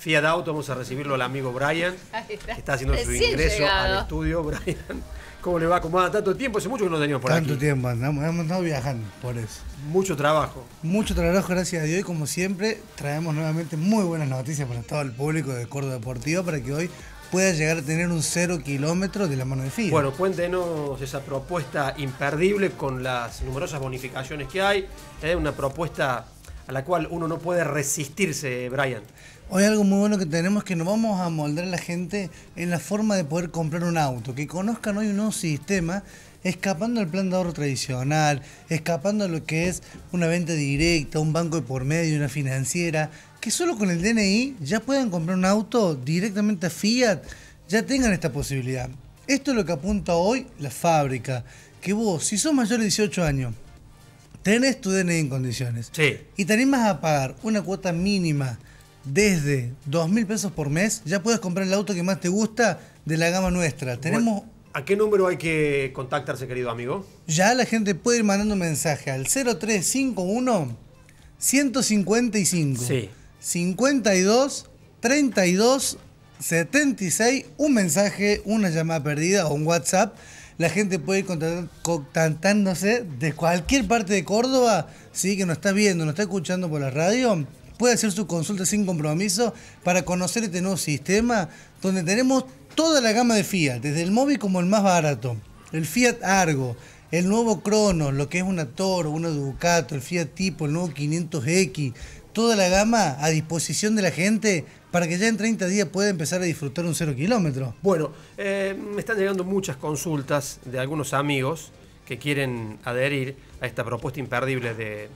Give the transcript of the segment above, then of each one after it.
Fiat Auto, vamos a recibirlo al amigo Brian, que está haciendo su ingreso al estudio. Brian, ¿cómo le va? ¿Cómo va? Tanto tiempo, hace mucho que no teníamos por Tanto tiempo, andamos, estado viajando por eso. Mucho trabajo. Mucho trabajo, gracias a Dios. Y como siempre, traemos nuevamente muy buenas noticias para todo el público de Córdoba Deportiva, para que hoy pueda llegar a tener un cero kilómetro de la mano de FIA. Bueno, cuéntenos esa propuesta imperdible con las numerosas bonificaciones que hay. Es ¿eh? una propuesta a la cual uno no puede resistirse, Brian. Hoy algo muy bueno que tenemos que nos vamos a moldar a la gente en la forma de poder comprar un auto, que conozcan hoy un nuevo sistema, escapando al plan de ahorro tradicional, escapando a lo que es una venta directa, un banco de por medio, una financiera, que solo con el DNI ya puedan comprar un auto directamente a Fiat, ya tengan esta posibilidad. Esto es lo que apunta hoy la fábrica, que vos, si sos mayor de 18 años, tenés tu DNI en condiciones sí. y te animas a pagar una cuota mínima desde 2.000 mil pesos por mes, ya puedes comprar el auto que más te gusta de la gama nuestra. Tenemos... ¿A qué número hay que contactarse, querido amigo? Ya la gente puede ir mandando un mensaje al 0351 155 sí. 52 32 76, un mensaje, una llamada perdida o un WhatsApp la gente puede ir contactándose de cualquier parte de Córdoba, ¿sí? que nos está viendo, nos está escuchando por la radio, puede hacer su consulta sin compromiso para conocer este nuevo sistema donde tenemos toda la gama de Fiat, desde el móvil como el más barato, el Fiat Argo, el nuevo Cronos, lo que es una Toro, una Ducato, el Fiat Tipo, el nuevo 500X, toda la gama a disposición de la gente para que ya en 30 días pueda empezar a disfrutar un cero kilómetro. Bueno, eh, me están llegando muchas consultas de algunos amigos que quieren adherir a esta propuesta imperdible de,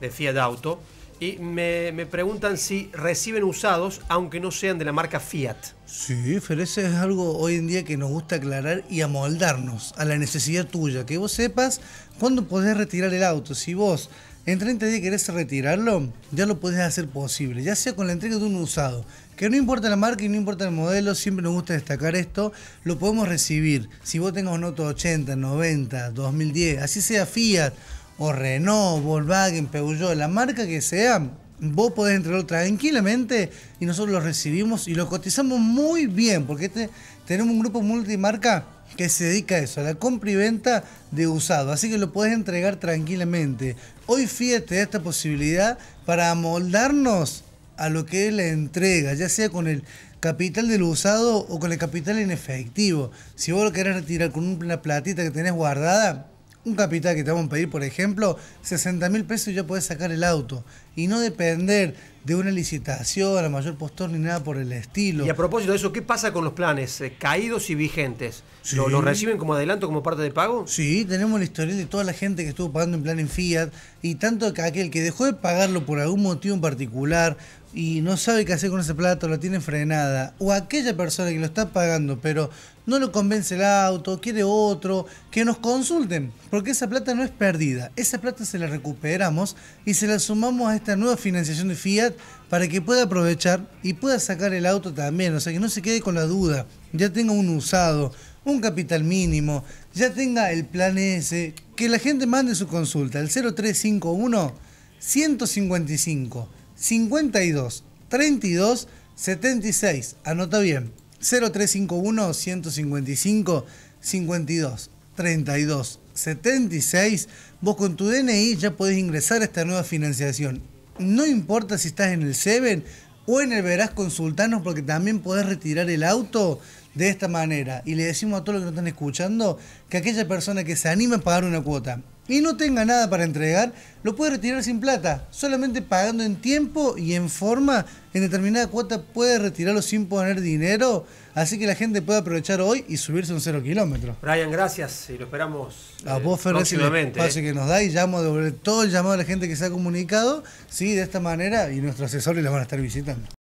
de Fiat Auto y me, preguntan si reciben usados aunque no sean de la marca Fiat. Sí, pero es algo hoy en día que nos gusta aclarar y amoldarnos a la necesidad tuya, que vos sepas cuándo podés retirar el auto. Si vos en 30 días querés retirarlo, ya lo podés hacer posible, ya sea con la entrega de un usado, que no importa la marca y no importa el modelo, siempre nos gusta destacar esto, lo podemos recibir. Si vos tengas un auto 80, 90, 2010, así sea Fiat o Renault, Volkswagen, Peugeot, la marca que sea, vos podés entregarlo tranquilamente y nosotros lo recibimos y lo cotizamos muy bien, porque este, tenemos un grupo multimarca que se dedica a eso, a la compra y venta de usado. Así que lo puedes entregar tranquilamente. Hoy fíjate te esta posibilidad para amoldarnos a lo que es la entrega, ya sea con el capital del usado o con el capital en efectivo. Si vos lo querés retirar con una platita que tenés guardada, un capital que te vamos a pedir, por ejemplo, 60 mil pesos y ya puedes sacar el auto. Y no depender de una licitación, a mayor postor ni nada por el estilo. Y a propósito de eso, ¿qué pasa con los planes eh, caídos y vigentes? ¿Lo, reciben como adelanto, como parte de pago? Sí, tenemos la historia de toda la gente que estuvo pagando en plan en Fiat y tanto que aquel que dejó de pagarlo por algún motivo en particular y no sabe qué hacer con ese plato, lo tiene frenada, o aquella persona que lo está pagando, pero no lo convence el auto, quiere otro, que nos consulten, porque esa plata no es perdida, esa plata se la recuperamos y se la sumamos a esta nueva financiación de Fiat para que pueda aprovechar y pueda sacar el auto también, o sea que no se quede con la duda, ya tenga un usado, un capital mínimo, ya tenga el plan S, que la gente mande su consulta, el 0351 155 52 32 76. Anota bien. 0351 155 52 32 76. Vos con tu DNI ya podés ingresar a esta nueva financiación. No importa si estás en el Seven o en el Verás, consultanos porque también podés retirar el auto de esta manera. Y le decimos a todos los que nos están escuchando que aquella persona que se anime a pagar una cuota y no tenga nada para entregar, lo puede retirar sin plata. Solamente pagando en tiempo y en forma, en determinada cuota puede retirarlo sin poner dinero. Así que la gente puede aprovechar hoy y subirse un cero kilómetro. Brian, gracias y lo esperamos a eh, vos, próximamente. El eh. que nos da y llamo a todo el llamado a la gente que se ha comunicado. Sí, de esta manera y nuestros asesores la van a estar visitando.